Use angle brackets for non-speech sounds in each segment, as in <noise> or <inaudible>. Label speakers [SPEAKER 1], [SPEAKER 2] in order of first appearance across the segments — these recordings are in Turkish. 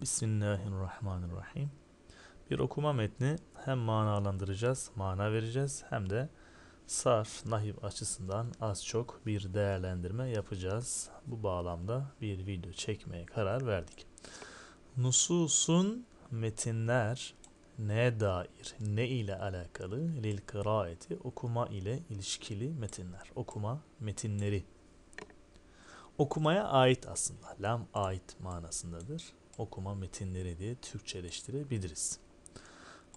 [SPEAKER 1] Bismillahirrahmanirrahim. Bir okuma metni hem manalandıracağız, mana vereceğiz hem de sarf, nahip açısından az çok bir değerlendirme yapacağız. Bu bağlamda bir video çekmeye karar verdik. Nususun metinler ne dair, ne ile alakalı? Lil kıraeti, okuma ile ilişkili metinler. Okuma metinleri. Okumaya ait aslında. Lam ait manasındadır okuma metinleri diye Türkçeleştirebiliriz.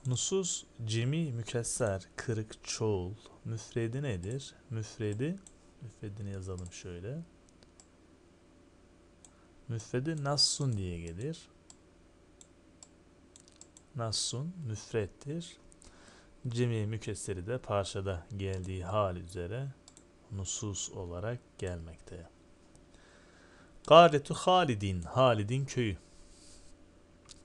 [SPEAKER 1] Nusus cemi mükesser kırık çoğul müfredi nedir? Müfredi müfredini yazalım şöyle. Müfredi nassun diye gelir. Nassun müfrettir. Cemi mükesseri de parçada geldiği hal üzere nusus olarak gelmekte. Garetu Halidin, Halidin köyü.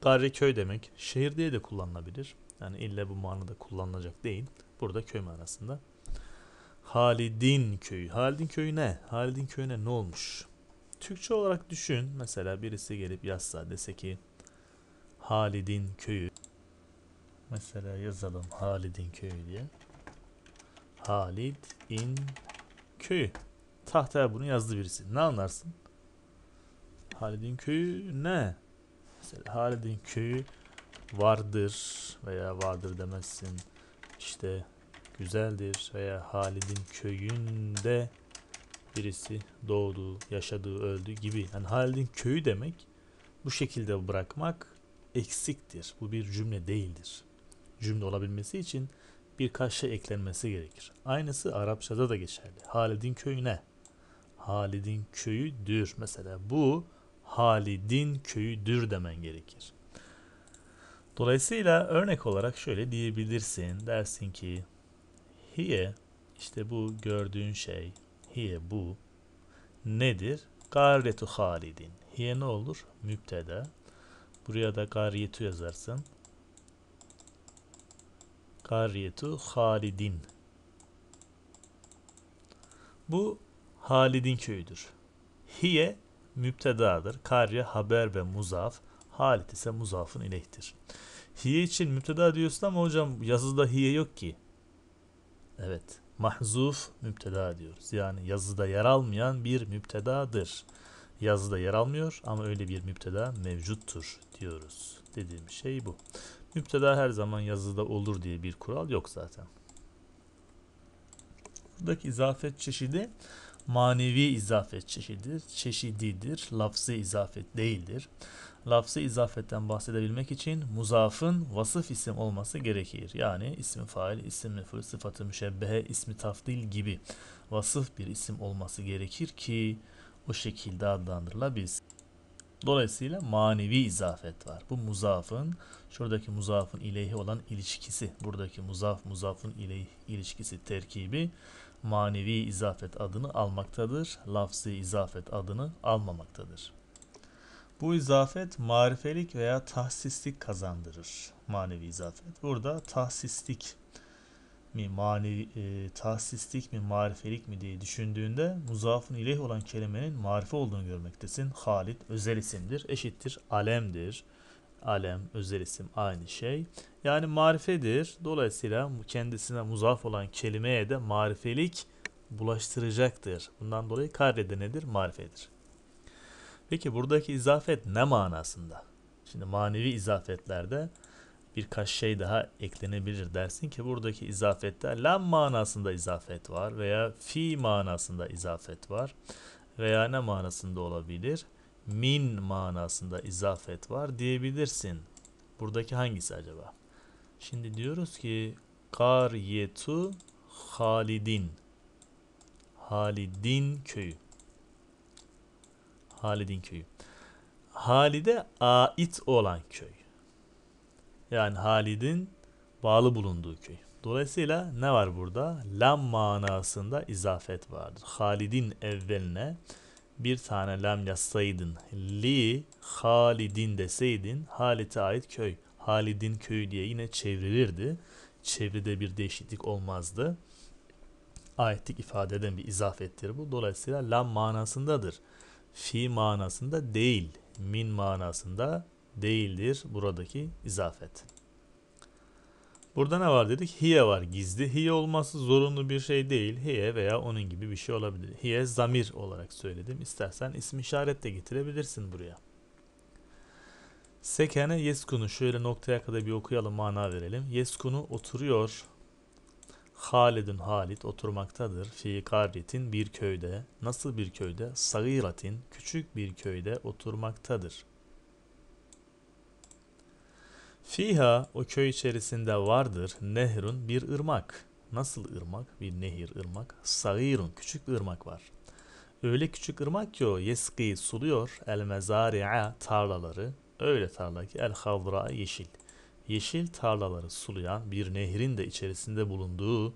[SPEAKER 1] Darreköy demek. Şehir diye de kullanılabilir. Yani illa bu manada kullanılacak değil. Burada köy manasında. Halidin köyü. Halidin köyü ne? Halidin köyüne ne olmuş? Türkçe olarak düşün. Mesela birisi gelip yazsa dese ki Halidin köyü. Mesela yazalım Halidin köyü diye. Halidin köyü. Tahtaya bunu yazdı birisi. Ne anlarsın? Halid'in köyü ne? Mesela Halid'in köyü vardır veya vardır demezsin. İşte güzeldir veya Halid'in köyünde birisi doğdu, yaşadı, öldü gibi. Yani Halid'in köyü demek bu şekilde bırakmak eksiktir. Bu bir cümle değildir. Cümle olabilmesi için birkaç şey eklenmesi gerekir. Aynısı Arapçada da geçerli. Halid'in köyüne. Halid'in köyüdür. Mesela bu Halid'in köyüdür demen gerekir. Dolayısıyla örnek olarak şöyle diyebilirsin. Dersin ki hiye işte bu gördüğün şey hiye bu nedir? Garretu Halid'in. Hiye ne olur? Müpteda. Buraya da gariyetu yazarsın. Gariyetu Halid'in. Bu Halid'in köyüdür. Hiye müptedadır. Karye haber ve muzaf. Halit ise muzafın ileyhtir. Hiye için müpteda diyorsun ama hocam yazıda hiye yok ki. Evet. Mahzuf müpteda diyoruz. Yani yazıda yer almayan bir müptedadır. Yazıda yer almıyor ama öyle bir müpteda mevcuttur diyoruz. Dediğim şey bu. Müpteda her zaman yazıda olur diye bir kural yok zaten. Buradaki izafet çeşidi manevi izafet çeşididir, çeşididir, lafzı izafet değildir. Lafzı izafetten bahsedebilmek için muzafın vasıf isim olması gerekir. Yani ismi fail, isim meful, sıfatı müşebbehe, ismi tafdil gibi vasıf bir isim olması gerekir ki o şekilde adlandırılabilsin. Dolayısıyla manevi izafet var. Bu muzafın, şuradaki muzafın ileyhi olan ilişkisi, buradaki muzaf, muzafın ileyh ilişkisi terkibi manevi izafet adını almaktadır, lafzi izafet adını almamaktadır. Bu izafet marifelik veya tahsislik kazandırır manevi izafet. Burada tahsislik mi manevi e, tahsislik mi marifelik mi diye düşündüğünde muzafın ileyh olan kelimenin marife olduğunu görmektesin. Halit özel isimdir, eşittir, alemdir alem, özel isim aynı şey. Yani marifedir. Dolayısıyla kendisine muzaf olan kelimeye de marifelik bulaştıracaktır. Bundan dolayı karede nedir? Marifedir. Peki buradaki izafet ne manasında? Şimdi manevi izafetlerde birkaç şey daha eklenebilir dersin ki buradaki izafette lam manasında izafet var veya fi manasında izafet var veya ne manasında olabilir? min manasında izafet var diyebilirsin. Buradaki hangisi acaba? Şimdi diyoruz ki Kariyetu Halidin. Halidin köyü. Halidin köyü. Halide ait olan köy. Yani Halid'in bağlı bulunduğu köy. Dolayısıyla ne var burada? Lam manasında izafet vardır. Halid'in evveline bir tane lem yazsaydın li Halidin deseydin Halit'e ait köy Halid'in köyü diye yine çevrilirdi. Çevrede bir değişiklik olmazdı. Ayetlik ifade eden bir izafettir bu. Dolayısıyla lam manasındadır. Fi manasında değil. Min manasında değildir buradaki izafet. Burada ne var dedik? Hiye var. Gizli hiye olması zorunlu bir şey değil. Hiye veya onun gibi bir şey olabilir. Hiye zamir olarak söyledim. İstersen isim işaret de getirebilirsin buraya. Sekene yeskunu şöyle noktaya kadar bir okuyalım mana verelim. Yeskunu oturuyor. Halidun Halit oturmaktadır. Fi karyetin bir köyde. Nasıl bir köyde? Sagiratin küçük bir köyde oturmaktadır. Fiha o köy içerisinde vardır nehrun bir ırmak. Nasıl ırmak? Bir nehir ırmak. Sagirun küçük bir ırmak var. Öyle küçük ırmak ki o yeski suluyor el mezari'a tarlaları. Öyle tarla ki el havra yeşil. Yeşil tarlaları sulayan bir nehrin de içerisinde bulunduğu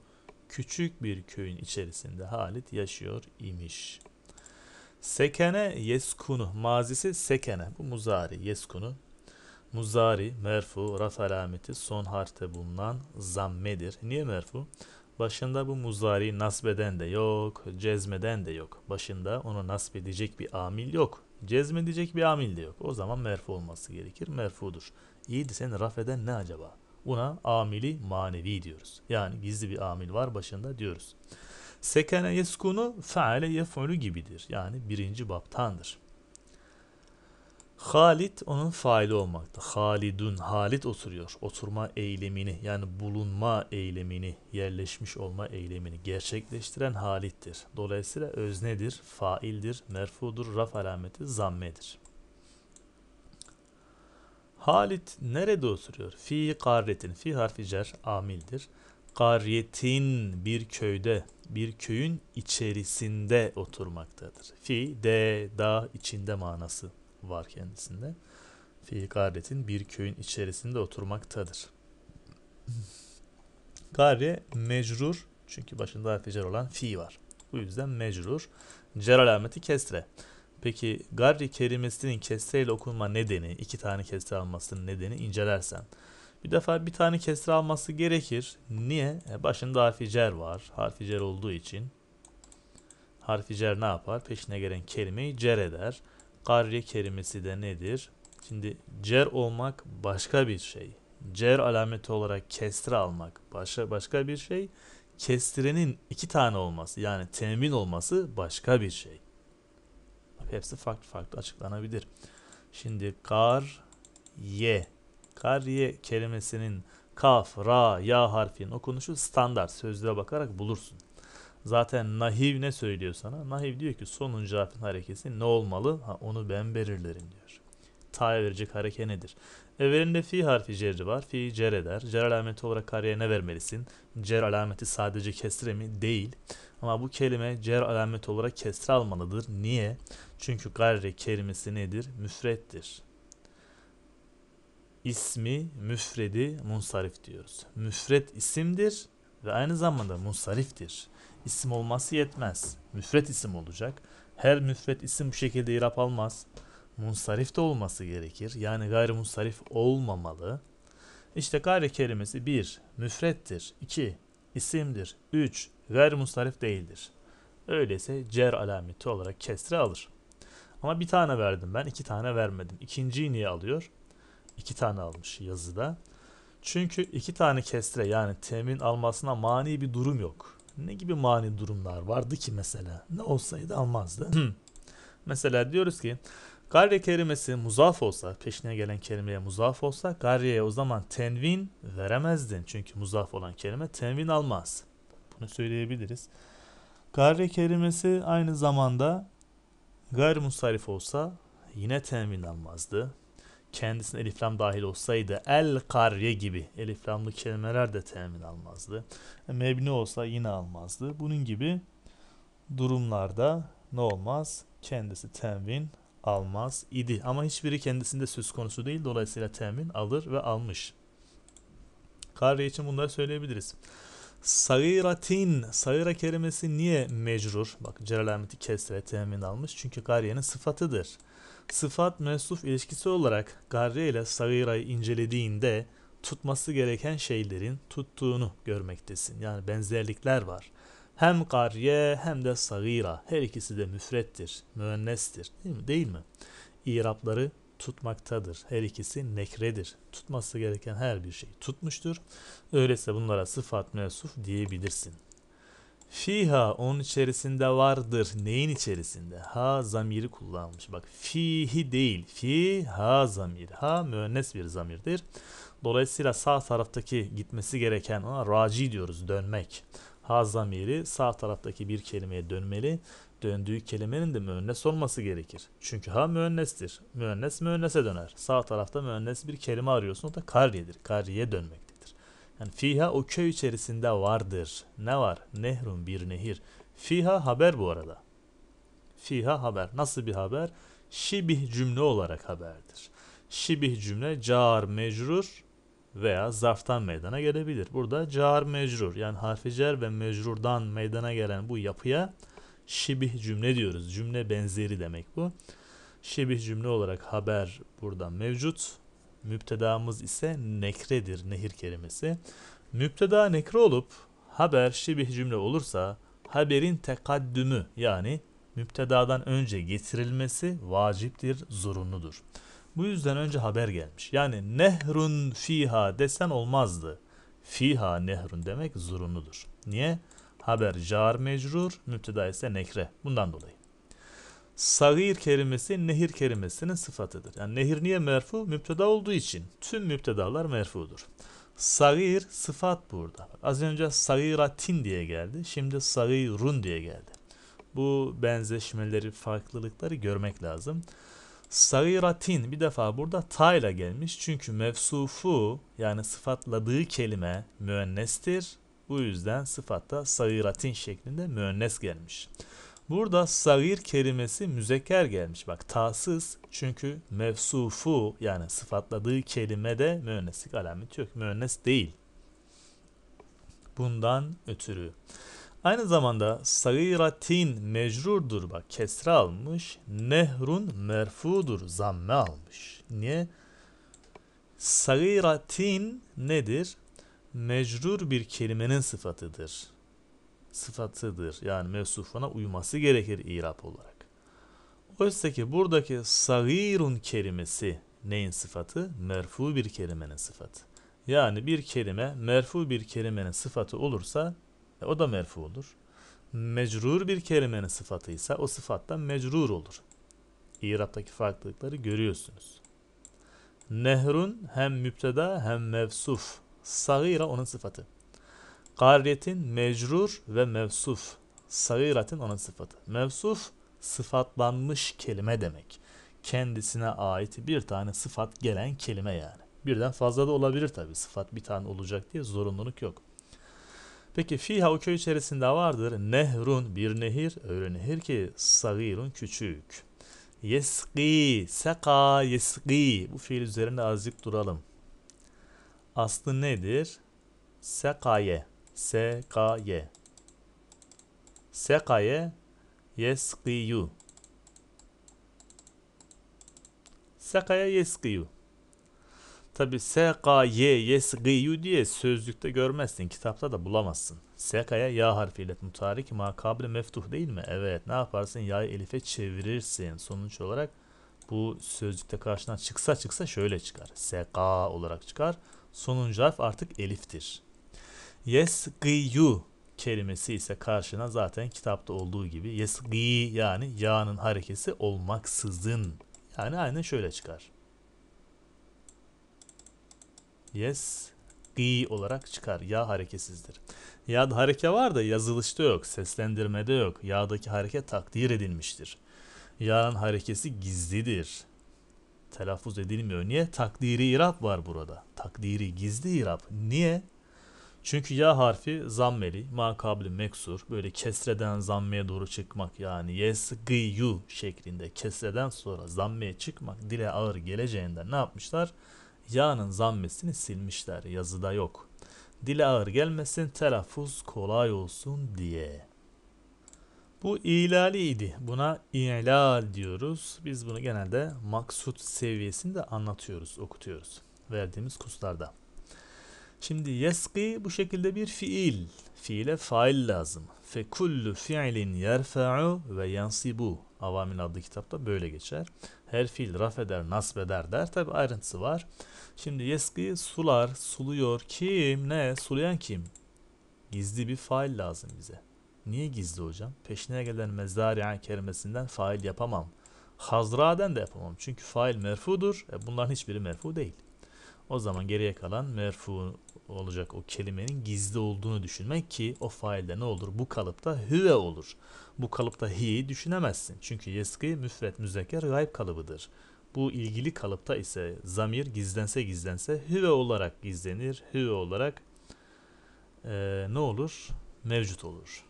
[SPEAKER 1] küçük bir köyün içerisinde Halit yaşıyor imiş. Sekene yeskunu mazisi sekene bu muzari yeskunu Muzari, merfu, raf alameti son harfte bulunan zammedir. Niye merfu? Başında bu muzari nasbeden de yok, cezmeden de yok. Başında onu nasb bir amil yok. Cezmedecek bir amil de yok. O zaman merfu olması gerekir. Merfudur. İyi de seni raf eden ne acaba? Buna amili manevi diyoruz. Yani gizli bir amil var başında diyoruz. Sekene yeskunu faale yef'ulu gibidir. Yani birinci baptandır. Halit onun faili olmakta. Halidun, Halit oturuyor. Oturma eylemini yani bulunma eylemini, yerleşmiş olma eylemini gerçekleştiren Halit'tir. Dolayısıyla öznedir, faildir, merfudur, raf alameti zammedir. Halit nerede oturuyor? Fi karretin, fi harfi cer amildir. Karyetin bir köyde, bir köyün içerisinde oturmaktadır. Fi, de, da, içinde manası var kendisinde. Fi garetin bir köyün içerisinde oturmaktadır. <clears throat> Gari mecrur çünkü başında harfi olan fi var. Bu yüzden mecrur. Cer alameti kesre. Peki garri kelimesinin kesre ile okunma nedeni, iki tane kesre almasının nedeni incelersen. Bir defa bir tane kesre alması gerekir. Niye? E başında harfi cer var. Harfi cer olduğu için. Harfi cer ne yapar? Peşine gelen kelimeyi cer eder. Karye kelimesi de nedir? Şimdi cer olmak başka bir şey. Cer alameti olarak kesre almak başka, başka bir şey. Kestirenin iki tane olması yani temin olması başka bir şey. Hepsi farklı farklı açıklanabilir. Şimdi kar ye. Kar ye kelimesinin kaf, ra, ya harfinin okunuşu standart sözlüğe bakarak bulursun. Zaten Nahiv ne söylüyor sana? Nahiv diyor ki sonun cevapın harekesi ne olmalı? Ha, onu ben belirlerim diyor. Ta verecek hareke nedir? Evvelinde fi harfi cerri var. Fi cer eder. Cer alameti olarak kareye ne vermelisin? Cer alameti sadece kesre mi? Değil. Ama bu kelime cer alameti olarak kesre almalıdır. Niye? Çünkü garre kelimesi nedir? Müfrettir İsmi müfredi munsarif diyoruz. Müfret isimdir ve aynı zamanda munsariftir. İsim olması yetmez. Müfret isim olacak. Her müfret isim bu şekilde irap almaz. Munsarif de olması gerekir. Yani gayrimunsarif olmamalı. İşte gayri kelimesi 1. Müfrettir. 2. isimdir. 3. Gayrimunsarif değildir. Öyleyse cer alameti olarak kesre alır. Ama bir tane verdim ben, iki tane vermedim. İkinciyi niye alıyor? İki tane almış yazıda. Çünkü iki tane kesre yani temin almasına mani bir durum yok. Ne gibi mani durumlar vardı ki mesela? Ne olsaydı almazdı. Hmm. mesela diyoruz ki Garre kelimesi muzaf olsa, peşine gelen kelimeye muzaf olsa garreye o zaman tenvin veremezdin. Çünkü muzaf olan kelime tenvin almaz. Bunu söyleyebiliriz. Garre kelimesi aynı zamanda gayr musarif olsa yine tenvin almazdı kendisine eliflam dahil olsaydı el karye gibi eliflamlı kelimeler de temin almazdı. E, mebni olsa yine almazdı. Bunun gibi durumlarda ne olmaz? Kendisi temin almaz idi. Ama hiçbiri kendisinde söz konusu değil. Dolayısıyla temin alır ve almış. Karye için bunları söyleyebiliriz. Sagiratin. Sagira kelimesi niye mecrur? Bak Celal Ahmet'i kesre temin almış. Çünkü gariyenin sıfatıdır. Sıfat mensuf ilişkisi olarak gariye ile sagirayı incelediğinde tutması gereken şeylerin tuttuğunu görmektesin. Yani benzerlikler var. Hem gariye hem de sagira her ikisi de müfrettir, müennestir değil mi? Değil mi? İrapları tutmaktadır. Her ikisi nekredir. Tutması gereken her bir şey tutmuştur. Öyleyse bunlara sıfat mevsuf diyebilirsin. Fiha onun içerisinde vardır. Neyin içerisinde? Ha zamiri kullanmış. Bak fihi değil. Fiha zamir. Ha müennes bir zamirdir. Dolayısıyla sağ taraftaki gitmesi gereken ona raci diyoruz. Dönmek. Ha zamiri sağ taraftaki bir kelimeye dönmeli döndüğü kelimenin de müennes olması gerekir. Çünkü ha müennestir. Müennes müennese döner. Sağ tarafta müennes bir kelime arıyorsun. O da kariyedir. Kariye dönmektedir. Yani fiha o köy içerisinde vardır. Ne var? Nehrun bir nehir. Fiha haber bu arada. Fiha haber. Nasıl bir haber? Şibih cümle olarak haberdir. Şibih cümle car mecrur veya zarftan meydana gelebilir. Burada car mecrur yani harfi cer ve mecrurdan meydana gelen bu yapıya şibih cümle diyoruz. Cümle benzeri demek bu. Şibih cümle olarak haber burada mevcut. Müptedamız ise nekredir nehir kelimesi. Müpteda nekre olup haber şibih cümle olursa haberin tekaddümü yani müptedadan önce getirilmesi vaciptir, zorunludur. Bu yüzden önce haber gelmiş. Yani nehrun fiha desen olmazdı. Fiha nehrun demek zorunludur. Niye? Haber jar mecrur, müpteda ise nekre. Bundan dolayı. Sagir kelimesi nehir kelimesinin sıfatıdır. Yani nehir niye merfu? Müpteda olduğu için. Tüm müptedalar merfudur. Sagir sıfat burada. Az önce sagiratin diye geldi. Şimdi sagirun diye geldi. Bu benzeşmeleri, farklılıkları görmek lazım. Sagiratin bir defa burada ta ile gelmiş. Çünkü mevsufu yani sıfatladığı kelime müennestir bu yüzden sıfatta sagiratin şeklinde müennes gelmiş. Burada sagir kelimesi müzekker gelmiş. Bak tasız çünkü mevsufu yani sıfatladığı kelime de müenneslik alameti yok. Müennes değil. Bundan ötürü. Aynı zamanda sagiratin mecrurdur bak kesre almış. Nehrun merfudur zamme almış. Niye? Sagiratin nedir? mecrur bir kelimenin sıfatıdır. Sıfatıdır. Yani mevsufuna uyması gerekir irap olarak. Oysa ki buradaki sagirun kelimesi neyin sıfatı? Merfu bir kelimenin sıfatı. Yani bir kelime merfu bir kelimenin sıfatı olursa e, o da merfu olur. Mecrur bir kelimenin sıfatıysa o sıfattan mecrur olur. İraptaki farklılıkları görüyorsunuz. Nehrun hem müpteda hem mevsuf Sagira onun sıfatı. Gariyetin mecrur ve mevsuf. Sagiratin onun sıfatı. Mevsuf sıfatlanmış kelime demek. Kendisine ait bir tane sıfat gelen kelime yani. Birden fazla da olabilir tabi. Sıfat bir tane olacak diye zorunluluk yok. Peki fiha o köy içerisinde vardır. Nehrun bir nehir. Öyle nehir ki sagirun küçük. Yeski, seka, yeski. Bu fiil üzerinde azıcık duralım aslı nedir? Sekaye. Sekaye. Sekaye yeskiyu. Sekaya yeskiyu. Tabi sekaye yeskiyu diye sözlükte görmezsin. Kitapta da bulamazsın. Sekaya ya harfiyle mutarik makabri meftuh değil mi? Evet ne yaparsın? Ya elife çevirirsin. Sonuç olarak bu sözlükte karşına çıksa çıksa şöyle çıkar. Seka olarak çıkar. Sonuncu harf artık eliftir. Yesgiyu kelimesi ise karşına zaten kitapta olduğu gibi yesgi yani yağının harekesi olmaksızın. Yani aynen şöyle çıkar. Yes gi olarak çıkar. Ya hareketsizdir. Yağda hareke var da yazılışta yok, seslendirmede yok. Yağdaki hareket takdir edilmiştir. Yağın harekesi gizlidir telaffuz edilmiyor. Niye? Takdiri irap var burada. Takdiri gizli irap. Niye? Çünkü ya harfi zammeli, makabli meksur, böyle kesreden zammeye doğru çıkmak yani yesgiyu şeklinde kesreden sonra zammeye çıkmak dile ağır geleceğinden ne yapmışlar? Ya'nın zammesini silmişler. Yazıda yok. Dile ağır gelmesin, telaffuz kolay olsun diye. Bu ilali idi. Buna ilal diyoruz. Biz bunu genelde maksut seviyesinde anlatıyoruz, okutuyoruz verdiğimiz kurslarda. Şimdi yeski bu şekilde bir fiil. Fiile fail lazım. Fe kullu fiilin yerfa'u ve yansibu. Avamin adlı kitapta böyle geçer. Her fiil raf eder, nasb eder der. Tabi ayrıntısı var. Şimdi yeski sular, suluyor. Kim? Ne? Sulayan kim? Gizli bir fail lazım bize. Niye gizli hocam? Peşine gelen mezari'a kelimesinden fail yapamam. Hazra'den de yapamam. Çünkü fail merfudur. E bunların hiçbiri merfu değil. O zaman geriye kalan merfu olacak o kelimenin gizli olduğunu düşünmek ki o failde ne olur? Bu kalıpta hüve olur. Bu kalıpta hi'yi düşünemezsin. Çünkü yeski müfret müzekker gayb kalıbıdır. Bu ilgili kalıpta ise zamir gizlense gizlense hüve olarak gizlenir. Hüve olarak e, ne olur? Mevcut olur.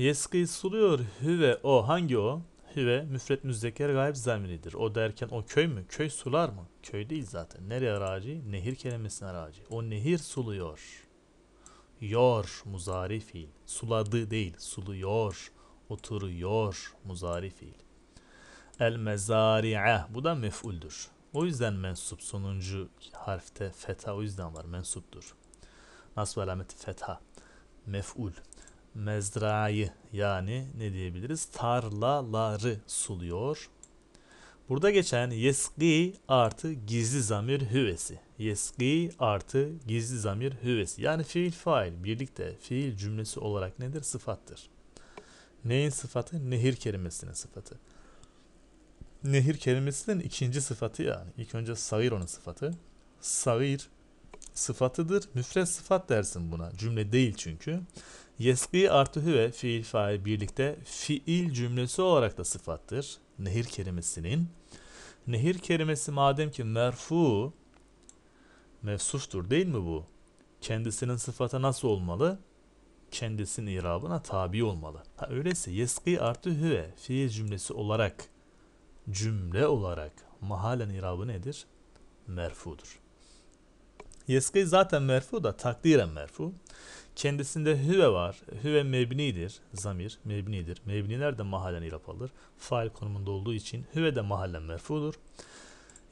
[SPEAKER 1] Yeski suluyor hüve o. Hangi o? Hüve müfret müzdeker gayb zamiridir. O derken o köy mü? Köy sular mı? Köy değil zaten. Nereye aracı? Nehir kelimesine aracı. O nehir suluyor. Yor muzari fiil. Suladı değil. Suluyor. Oturuyor muzari fiil. El mezari'e. Bu da mef'uldür. O yüzden mensup sonuncu harfte feta o yüzden var. Mensuptur. Nasıl alameti fetha. Mef'ul mezra'yı yani ne diyebiliriz? Tarlaları suluyor. Burada geçen yeski artı gizli zamir hüvesi. Yeski artı gizli zamir hüvesi. Yani fiil fail birlikte fiil cümlesi olarak nedir? Sıfattır. Neyin sıfatı? Nehir kelimesinin sıfatı. Nehir kelimesinin ikinci sıfatı yani. İlk önce sagir onun sıfatı. Sagir sıfatıdır. Müfret sıfat dersin buna. Cümle değil çünkü. Yesbi artı hüve fiil fail birlikte fiil cümlesi olarak da sıfattır. Nehir kelimesinin. Nehir kelimesi madem ki merfu mevsuftur değil mi bu? Kendisinin sıfata nasıl olmalı? Kendisinin irabına tabi olmalı. Ha öyleyse yeski artı hüve fiil cümlesi olarak cümle olarak mahalen irabı nedir? Merfudur. Yeskî zaten merfu da takdiren merfu. Kendisinde hüve var. Hüve mebnidir. Zamir mebnidir. Mebniler de mahallen ilap alır. Fail konumunda olduğu için hüve de mahallen merfudur.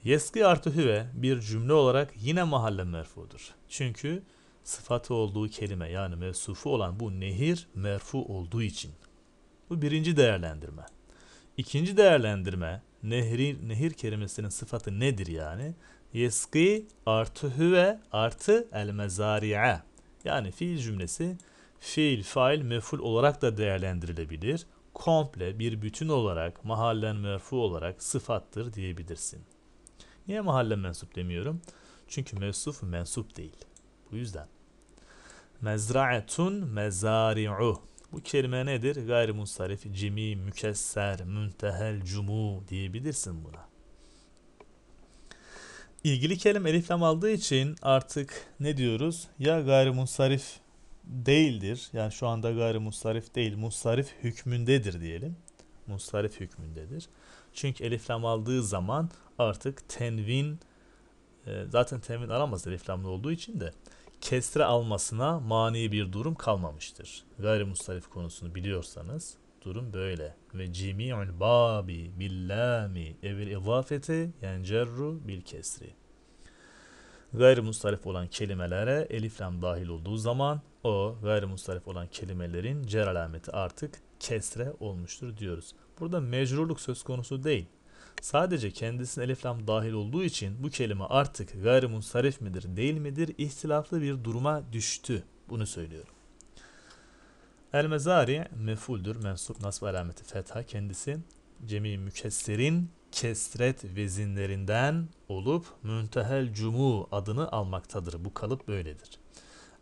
[SPEAKER 1] Yeski artı hüve bir cümle olarak yine mahallen merfudur. Çünkü sıfatı olduğu kelime yani mevsufu olan bu nehir merfu olduğu için. Bu birinci değerlendirme. İkinci değerlendirme nehir nehir kelimesinin sıfatı nedir yani? Yeski artı hüve artı el mezari'e. Yani fiil cümlesi fiil, fail, meful olarak da değerlendirilebilir. Komple bir bütün olarak mahallen merfu olarak sıfattır diyebilirsin. Niye mahallen mensup demiyorum? Çünkü mevsuf mensup değil. Bu yüzden. Mezra'etun mezari'u. Bu kelime nedir? Gayrimunsarif, cimi, mükesser, müntehel, cumu diyebilirsin buna ilgili kelime eliflam aldığı için artık ne diyoruz? Ya gayrimusarif değildir. Yani şu anda gayrimusarif değil, musarif hükmündedir diyelim. Musarif hükmündedir. Çünkü eliflam aldığı zaman artık tenvin e, zaten tenvin alamaz eliflamlı olduğu için de kesre almasına mani bir durum kalmamıştır. Gayrimusarif konusunu biliyorsanız Durum böyle. Ve cimi'ul babi billami evil izafeti yani cerru bil kesri. Gayri mustarif olan kelimelere elif dahil olduğu zaman o gayri mustarif olan kelimelerin cer alameti artık kesre olmuştur diyoruz. Burada mecrurluk söz konusu değil. Sadece kendisine elif dahil olduğu için bu kelime artık gayri mustarif midir değil midir ihtilaflı bir duruma düştü. Bunu söylüyorum. El mezari mefuldür. Mensup nasb alameti fetha kendisi. Cemi mükesserin kesret vezinlerinden olup müntehel cumu adını almaktadır. Bu kalıp böyledir.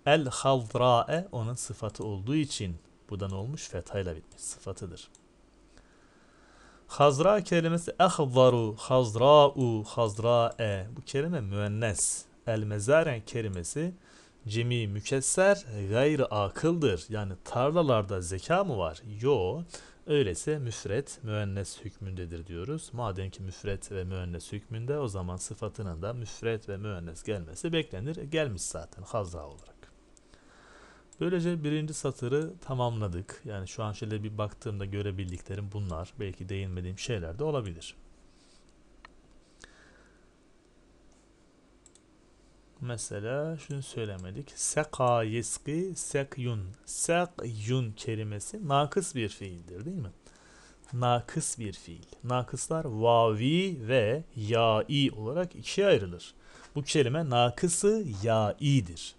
[SPEAKER 1] El havra'e onun sıfatı olduğu için bu olmuş? Fethayla bitmiş sıfatıdır. Hazra kelimesi ehvaru, hazra'u, hazra'e. Bu kelime müennes. El mezaren kelimesi cemi mükesser gayrı akıldır. Yani tarlalarda zeka mı var? Yo. Öyleyse müfret müennes hükmündedir diyoruz. Madem ki müfret ve müennes hükmünde o zaman sıfatının da müfret ve müennes gelmesi beklenir. Gelmiş zaten hazra olarak. Böylece birinci satırı tamamladık. Yani şu an şöyle bir baktığımda görebildiklerim bunlar. Belki değinmediğim şeyler de olabilir. mesela şunu söylemedik. Seka yeski sekyun. Sekyun kelimesi nakıs bir fiildir değil mi? Nakıs bir fiil. Nakıslar vavi ve yai olarak ikiye ayrılır. Bu kelime nakısı yaidir.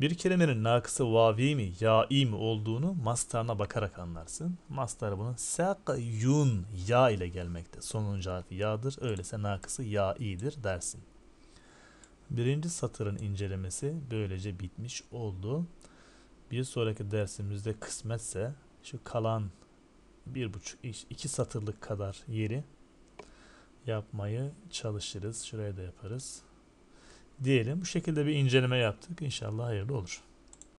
[SPEAKER 1] Bir kelimenin nakısı vavi mi, yai mi olduğunu mastarına bakarak anlarsın. Mastar bunun sekyun ya ile gelmekte. Sonuncu harfi yadır. Öyleyse nakısı yaidir dersin. Birinci satırın incelemesi böylece bitmiş oldu. Bir sonraki dersimizde kısmetse şu kalan bir buçuk iki satırlık kadar yeri yapmayı çalışırız. Şuraya da yaparız. Diyelim bu şekilde bir inceleme yaptık. İnşallah hayırlı olur.